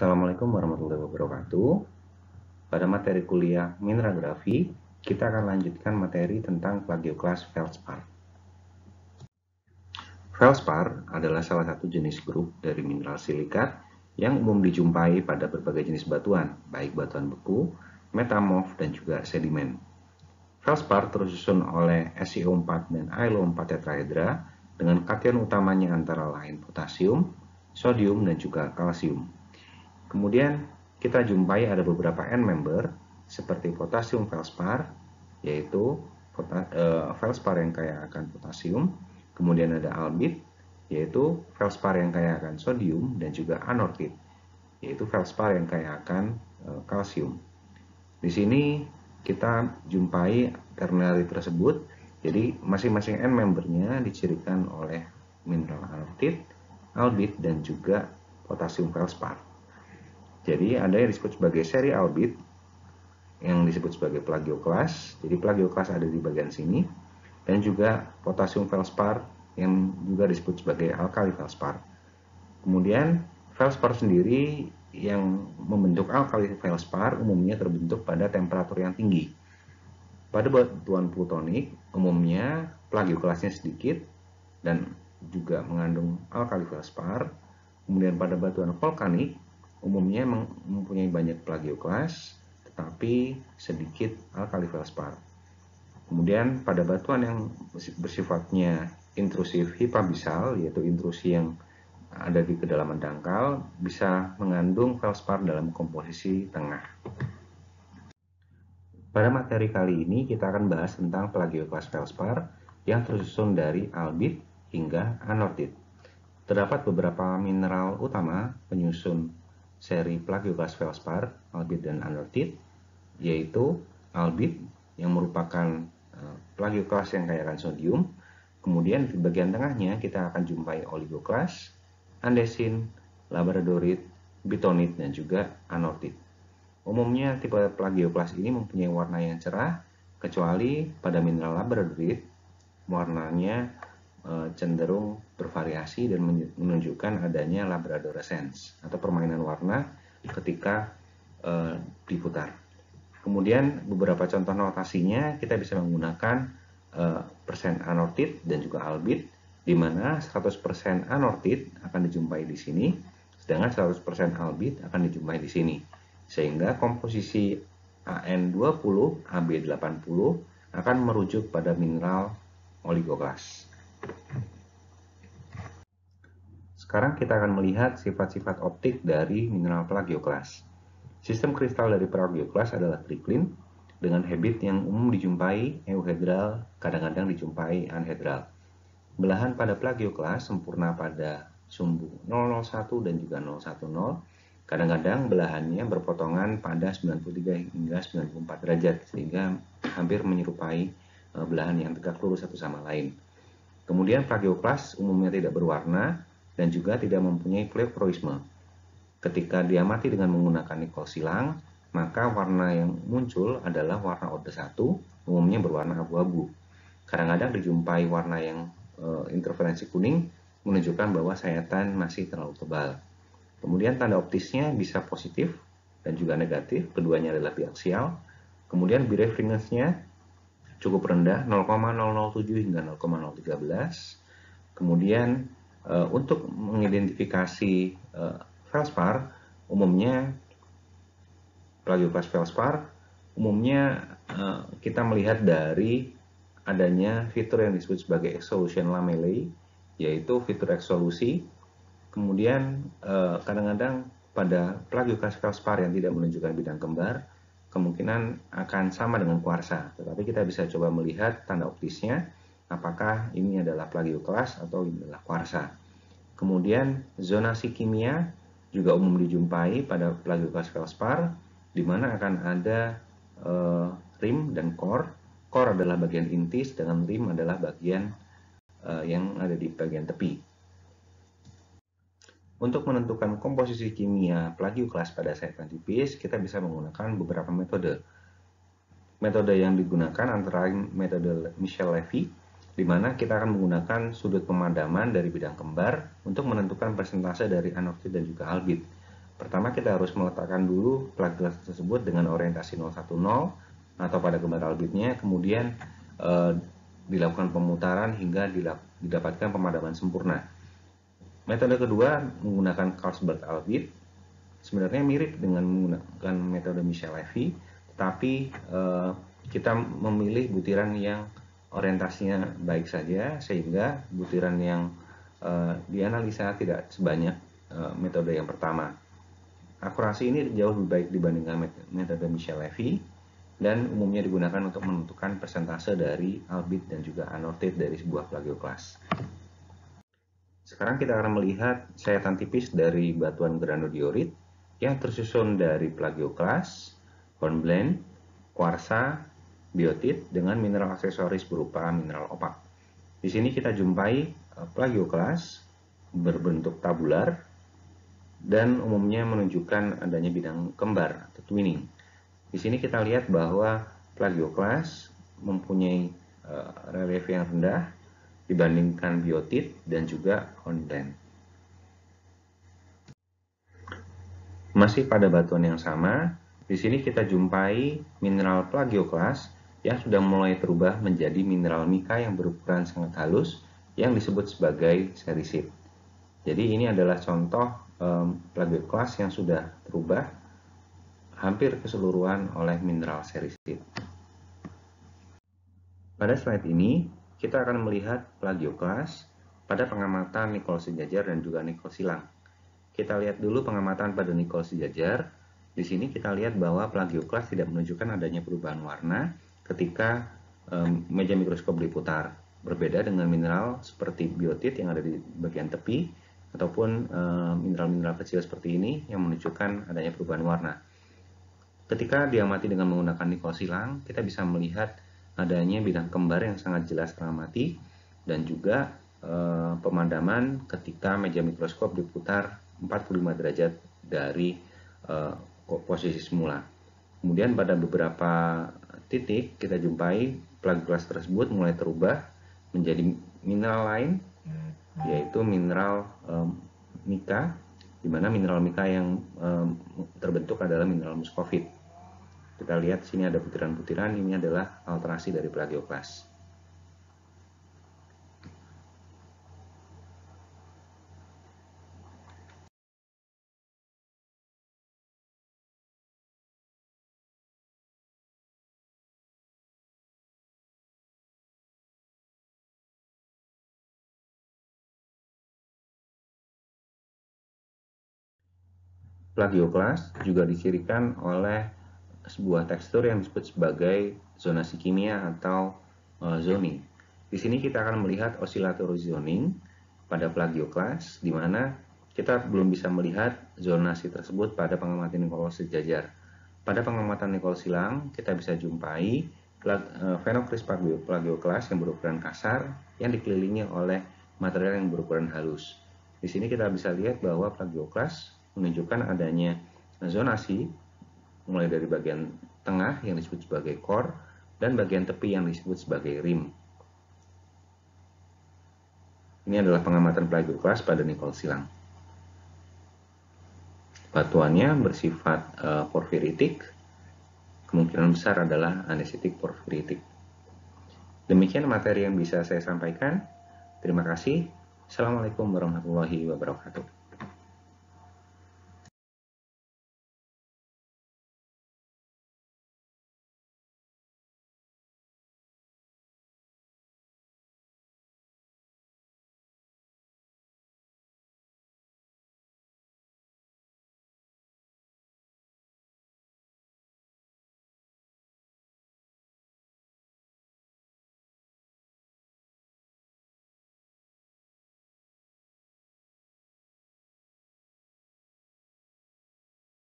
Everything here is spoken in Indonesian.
Assalamualaikum warahmatullahi wabarakatuh. Pada materi kuliah mineralografi, kita akan lanjutkan materi tentang plagioklas feldspar. Feldspar adalah salah satu jenis grup dari mineral silikat yang umum dijumpai pada berbagai jenis batuan, baik batuan beku, metamorf, dan juga sedimen. Feldspar tersusun oleh SiO4 dan AlO4 tetrahedra dengan kation utamanya antara lain potasium, sodium, dan juga kalsium. Kemudian kita jumpai ada beberapa N member seperti potasium felspar, yaitu eh, felspar yang kaya akan potasium, kemudian ada albit, yaitu felspar yang kaya akan sodium, dan juga anortit, yaitu felspar yang kaya akan eh, kalsium. Di sini kita jumpai ternary tersebut, jadi masing-masing N membernya dicirikan oleh mineral anortit, albit, dan juga potasium felspar. Jadi ada yang disebut sebagai seri albit yang disebut sebagai plagioklas. Jadi plagioklas ada di bagian sini dan juga potasium felspar yang juga disebut sebagai alkali felspar. Kemudian felspar sendiri yang membentuk alkali felspar umumnya terbentuk pada temperatur yang tinggi. Pada batuan plutonik umumnya plagioklasnya sedikit dan juga mengandung alkali felspar. Kemudian pada batuan vulkanik umumnya mempunyai banyak plagioklas, tetapi sedikit alkali felspar. Kemudian pada batuan yang bersifatnya intrusif hipabisal, yaitu intrusi yang ada di kedalaman dangkal, bisa mengandung felspar dalam komposisi tengah. Pada materi kali ini kita akan bahas tentang plagioklas felspar yang tersusun dari albit hingga anortit. Terdapat beberapa mineral utama penyusun seri plug gas felspar albit dan undertit yaitu albit yang merupakan Plagio eh, plagioklas yang kaya akan sodium. Kemudian di bagian tengahnya kita akan jumpai oligoklas, andesin, labradorit, bitonit, dan juga anortit. Umumnya tipe plagioklas ini mempunyai warna yang cerah, kecuali pada mineral labradorit warnanya Eh, cenderung bervariasi dan menunjukkan adanya Labrador labradorescence atau permainan warna ketika eh, diputar. Kemudian beberapa contoh notasinya kita bisa menggunakan eh, persen anortit dan juga albit di mana 100% anortit akan dijumpai di sini sedangkan 100% albit akan dijumpai di sini. Sehingga komposisi AN20, AB80 akan merujuk pada mineral oligoklas. Sekarang kita akan melihat sifat-sifat optik dari mineral plagioklas. Sistem kristal dari plagioklas adalah triklin dengan habit yang umum dijumpai euhedral, kadang-kadang dijumpai anhedral. Belahan pada plagioklas sempurna pada sumbu 001 dan juga 010. Kadang-kadang belahannya berpotongan pada 93 hingga 94 derajat sehingga hampir menyerupai eh, belahan yang tegak lurus satu sama lain. Kemudian plagioplas umumnya tidak berwarna dan juga tidak mempunyai pleoproisme. Ketika diamati dengan menggunakan nikol silang, maka warna yang muncul adalah warna order 1, umumnya berwarna abu-abu. Kadang-kadang dijumpai warna yang e, interferensi kuning menunjukkan bahwa sayatan masih terlalu tebal. Kemudian tanda optisnya bisa positif dan juga negatif, keduanya adalah biaksial. Kemudian birefringensnya cukup rendah 0,007 hingga 0,013. Kemudian eh, untuk mengidentifikasi eh, felspar umumnya plagiokas felspar umumnya eh, kita melihat dari adanya fitur yang disebut sebagai exsolution lamellae yaitu fitur eksolusi. Kemudian kadang-kadang pada plagiokas felspar yang tidak menunjukkan bidang kembar kemungkinan akan sama dengan kuarsa. Tetapi kita bisa coba melihat tanda optisnya, apakah ini adalah plagioklas atau ini adalah kuarsa. Kemudian zonasi kimia juga umum dijumpai pada plagioklas felspar, di mana akan ada e, rim dan core. Core adalah bagian intis, dengan rim adalah bagian e, yang ada di bagian tepi. Untuk menentukan komposisi kimia plagioklas pada sayatan tipis, kita bisa menggunakan beberapa metode. Metode yang digunakan antara metode Michel Levy, di mana kita akan menggunakan sudut pemadaman dari bidang kembar untuk menentukan persentase dari anortit dan juga albit. Pertama kita harus meletakkan dulu plagioklas tersebut dengan orientasi 010 atau pada kembar albitnya, kemudian e, dilakukan pemutaran hingga didapatkan pemadaman sempurna. Metode kedua menggunakan Carlsberg Albit sebenarnya mirip dengan menggunakan metode Michel Levy, tetapi eh, kita memilih butiran yang orientasinya baik saja sehingga butiran yang eh, dianalisa tidak sebanyak eh, metode yang pertama. Akurasi ini jauh lebih baik dibandingkan metode Michel Levy dan umumnya digunakan untuk menentukan persentase dari albit dan juga anortate dari sebuah plagio sekarang kita akan melihat sayatan tipis dari batuan granodiorit yang tersusun dari plagioklas, hornblende, kuarsa, biotit dengan mineral aksesoris berupa mineral opak. Di sini kita jumpai eh, plagioklas berbentuk tabular dan umumnya menunjukkan adanya bidang kembar atau twinning. Di sini kita lihat bahwa plagioklas mempunyai eh, relief yang rendah dibandingkan biotit dan juga online. Masih pada batuan yang sama, di sini kita jumpai mineral plagioklas yang sudah mulai terubah menjadi mineral mika yang berukuran sangat halus yang disebut sebagai serisit. Jadi ini adalah contoh um, plagioklas yang sudah terubah hampir keseluruhan oleh mineral serisit. Pada slide ini, kita akan melihat plagioklas pada pengamatan Nicole Sejajar dan juga Nicole Silang. Kita lihat dulu pengamatan pada Nicole Sejajar. Di sini kita lihat bahwa plagioklas tidak menunjukkan adanya perubahan warna ketika um, meja mikroskop diputar. Berbeda dengan mineral seperti biotit yang ada di bagian tepi ataupun mineral-mineral um, kecil seperti ini yang menunjukkan adanya perubahan warna. Ketika diamati dengan menggunakan Nicole Silang, kita bisa melihat adanya bidang kembar yang sangat jelas mati dan juga e, pemadaman ketika meja mikroskop diputar 45 derajat dari e, posisi semula. Kemudian pada beberapa titik kita jumpai plug glass tersebut mulai terubah menjadi mineral lain hmm. yaitu mineral e, eh, mika di mana mineral mika yang e, terbentuk adalah mineral muscovite. Kita lihat sini ada butiran-butiran, ini adalah alterasi dari plagioklas. plagioklas juga dicirikan oleh sebuah tekstur yang disebut sebagai zonasi kimia atau uh, zoning. Di sini kita akan melihat osilator zoning pada plagioklas, di mana kita belum bisa melihat zonasi tersebut pada pengamatan Nicholas sejajar. Pada pengamatan Nicholas silang, kita bisa jumpai eh, fenokris plagioklas yang berukuran kasar yang dikelilingi oleh material yang berukuran halus. Di sini kita bisa lihat bahwa plagioklas menunjukkan adanya zonasi mulai dari bagian tengah yang disebut sebagai core dan bagian tepi yang disebut sebagai rim. Ini adalah pengamatan plagioclass kelas pada Nicole Silang. Batuannya bersifat uh, porfiritik, kemungkinan besar adalah anesitik porfiritik. Demikian materi yang bisa saya sampaikan. Terima kasih. Assalamualaikum warahmatullahi wabarakatuh.